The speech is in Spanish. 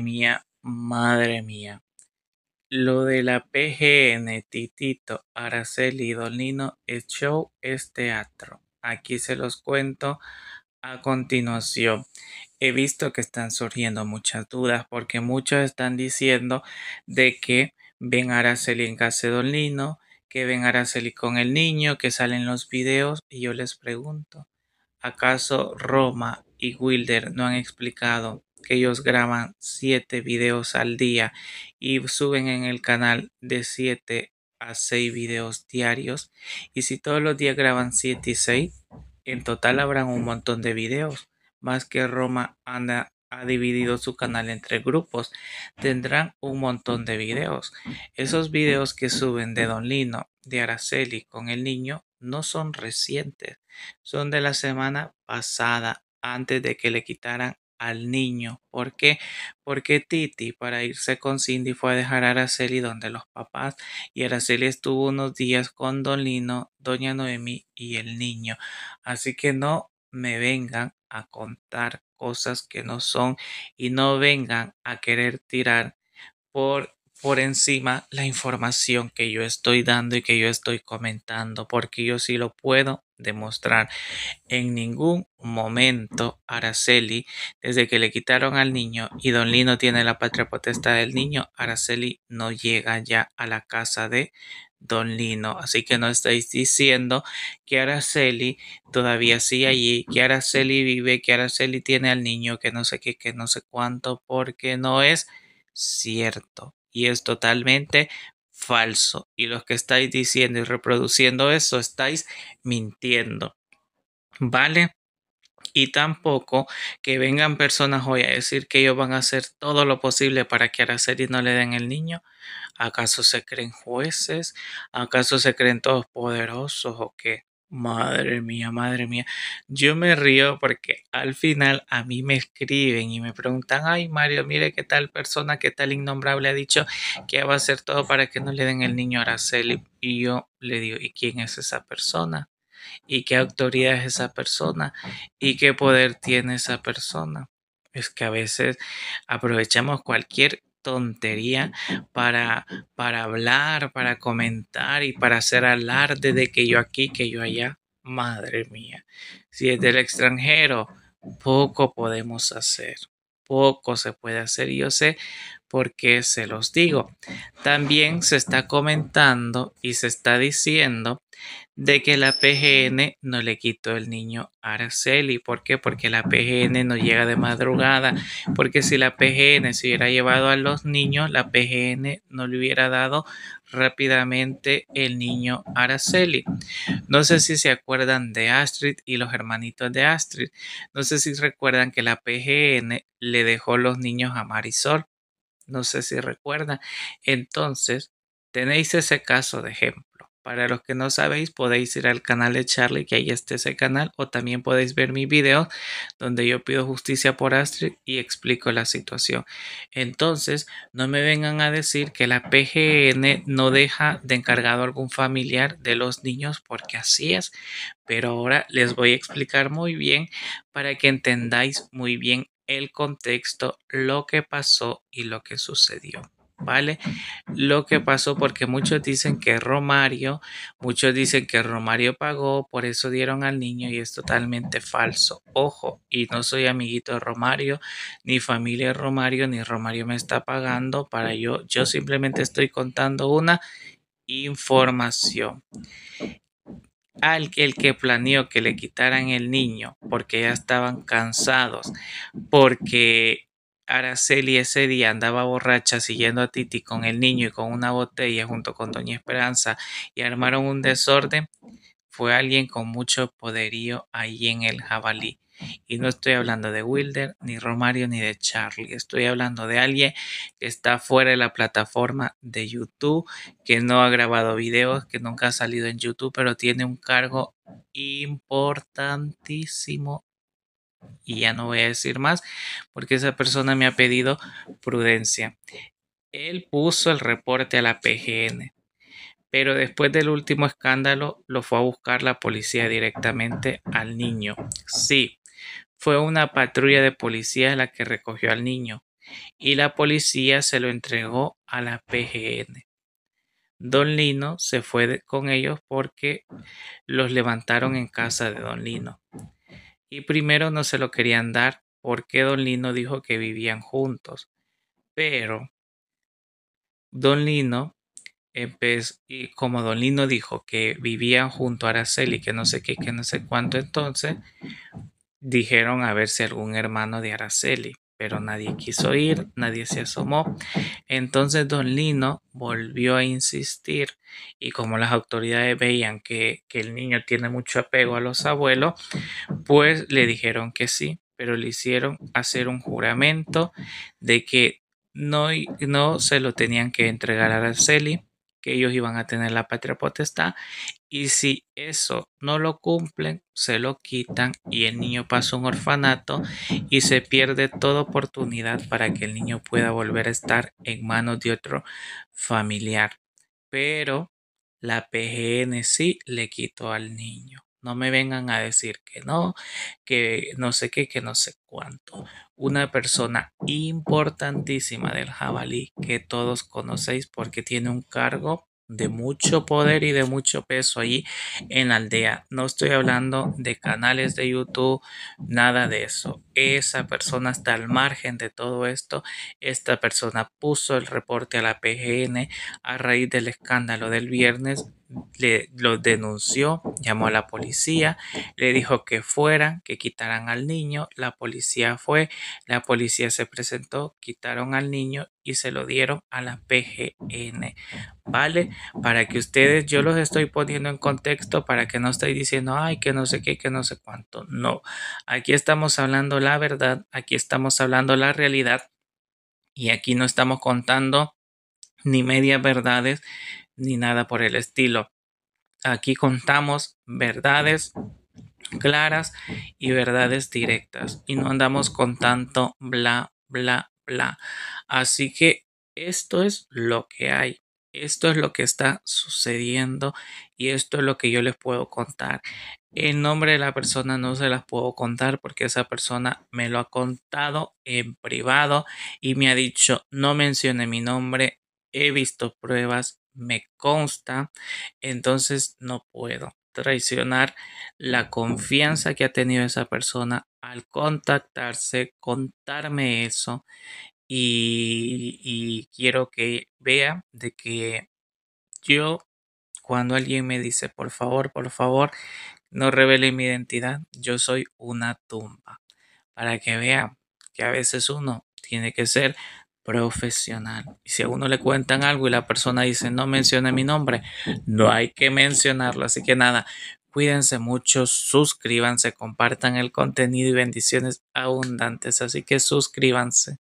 mía, madre mía. Lo de la PGN, Titito, Araceli Dolino es show, es teatro. Aquí se los cuento a continuación. He visto que están surgiendo muchas dudas porque muchos están diciendo de que ven Araceli en casa de Dolino, que ven Araceli con el niño, que salen los videos y yo les pregunto, ¿acaso Roma y Wilder no han explicado que ellos graban 7 videos al día y suben en el canal de 7 a 6 videos diarios. Y si todos los días graban 7 y 6, en total habrán un montón de videos. Más que Roma ha dividido su canal entre grupos, tendrán un montón de videos. Esos videos que suben de Don Lino, de Araceli con el niño, no son recientes, son de la semana pasada, antes de que le quitaran al niño. ¿Por qué? Porque Titi para irse con Cindy fue a dejar a Araceli donde los papás y Araceli estuvo unos días con Don Lino, Doña Noemi y el niño. Así que no me vengan a contar cosas que no son y no vengan a querer tirar por por encima la información que yo estoy dando y que yo estoy comentando, porque yo sí lo puedo demostrar. En ningún momento Araceli, desde que le quitaron al niño y Don Lino tiene la patria potestad del niño, Araceli no llega ya a la casa de Don Lino. Así que no estáis diciendo que Araceli todavía sigue allí, que Araceli vive, que Araceli tiene al niño, que no sé qué, que no sé cuánto, porque no es cierto y es totalmente falso. Y los que estáis diciendo y reproduciendo eso, estáis mintiendo. ¿Vale? Y tampoco que vengan personas hoy a decir que ellos van a hacer todo lo posible para que Araceli no le den el niño. ¿Acaso se creen jueces? ¿Acaso se creen todos poderosos o qué? Madre mía, madre mía. Yo me río porque al final a mí me escriben y me preguntan, ay Mario, mire qué tal persona, qué tal innombrable ha dicho que va a hacer todo para que no le den el niño a Araceli. Y yo le digo, ¿y quién es esa persona? ¿Y qué autoridad es esa persona? ¿Y qué poder tiene esa persona? Es que a veces aprovechamos cualquier tontería para, para hablar, para comentar y para hacer alarde de que yo aquí, que yo allá. Madre mía, si es del extranjero, poco podemos hacer, poco se puede hacer. Yo sé porque se los digo. También se está comentando y se está diciendo de que la PGN no le quitó el niño Araceli. ¿Por qué? Porque la PGN no llega de madrugada. Porque si la PGN se hubiera llevado a los niños, la PGN no le hubiera dado rápidamente el niño Araceli. No sé si se acuerdan de Astrid y los hermanitos de Astrid. No sé si recuerdan que la PGN le dejó los niños a Marisol. No sé si recuerda Entonces, tenéis ese caso de ejemplo. Para los que no sabéis, podéis ir al canal de Charlie, que ahí está ese canal, o también podéis ver mi video donde yo pido justicia por Astrid y explico la situación. Entonces, no me vengan a decir que la PGN no deja de encargado algún familiar de los niños, porque así es. Pero ahora les voy a explicar muy bien para que entendáis muy bien el contexto, lo que pasó y lo que sucedió. ¿Vale? Lo que pasó, porque muchos dicen que Romario, muchos dicen que Romario pagó, por eso dieron al niño y es totalmente falso. Ojo, y no soy amiguito de Romario, ni familia de Romario, ni Romario me está pagando para yo. Yo simplemente estoy contando una información al el que planeó que le quitaran el niño porque ya estaban cansados, porque Araceli ese día andaba borracha siguiendo a Titi con el niño y con una botella junto con Doña Esperanza y armaron un desorden, fue alguien con mucho poderío ahí en el jabalí. Y no estoy hablando de Wilder, ni Romario, ni de Charlie. Estoy hablando de alguien que está fuera de la plataforma de YouTube, que no ha grabado videos, que nunca ha salido en YouTube, pero tiene un cargo importantísimo. Y ya no voy a decir más porque esa persona me ha pedido prudencia. Él puso el reporte a la PGN pero después del último escándalo lo fue a buscar la policía directamente al niño. Sí, fue una patrulla de policía la que recogió al niño y la policía se lo entregó a la PGN. Don Lino se fue con ellos porque los levantaron en casa de Don Lino. Y primero no se lo querían dar porque Don Lino dijo que vivían juntos. Pero Don Lino y como Don Lino dijo que vivía junto a Araceli, que no sé qué, que no sé cuánto, entonces dijeron a ver si algún hermano de Araceli, pero nadie quiso ir, nadie se asomó. Entonces Don Lino volvió a insistir y como las autoridades veían que, que el niño tiene mucho apego a los abuelos, pues le dijeron que sí, pero le hicieron hacer un juramento de que no, no se lo tenían que entregar a Araceli que ellos iban a tener la patria potestad y si eso no lo cumplen, se lo quitan y el niño pasa un orfanato y se pierde toda oportunidad para que el niño pueda volver a estar en manos de otro familiar. Pero la PGN sí le quitó al niño. No me vengan a decir que no, que no sé qué, que no sé cuánto. Una persona importantísima del jabalí que todos conocéis porque tiene un cargo de mucho poder y de mucho peso ahí en la aldea. No estoy hablando de canales de YouTube, nada de eso. Esa persona está al margen de todo esto. Esta persona puso el reporte a la PGN a raíz del escándalo del viernes le, lo denunció, llamó a la policía, le dijo que fueran, que quitaran al niño, la policía fue, la policía se presentó, quitaron al niño y se lo dieron a la PGN, ¿vale? Para que ustedes, yo los estoy poniendo en contexto para que no estoy diciendo, ay, que no sé qué, que no sé cuánto, no, aquí estamos hablando la verdad, aquí estamos hablando la realidad y aquí no estamos contando ni medias verdades ni nada por el estilo. Aquí contamos verdades claras y verdades directas y no andamos con tanto bla, bla, bla. Así que esto es lo que hay. Esto es lo que está sucediendo y esto es lo que yo les puedo contar. El nombre de la persona no se las puedo contar porque esa persona me lo ha contado en privado y me ha dicho no mencione mi nombre. He visto pruebas, me consta, entonces no puedo traicionar la confianza que ha tenido esa persona al contactarse, contarme eso y, quiero que vea de que yo cuando alguien me dice por favor, por favor, no revele mi identidad, yo soy una tumba para que vea que a veces uno tiene que ser profesional. Y si a uno le cuentan algo y la persona dice no mencione mi nombre, no hay que mencionarlo. Así que nada, cuídense mucho, suscríbanse, compartan el contenido y bendiciones abundantes. Así que suscríbanse.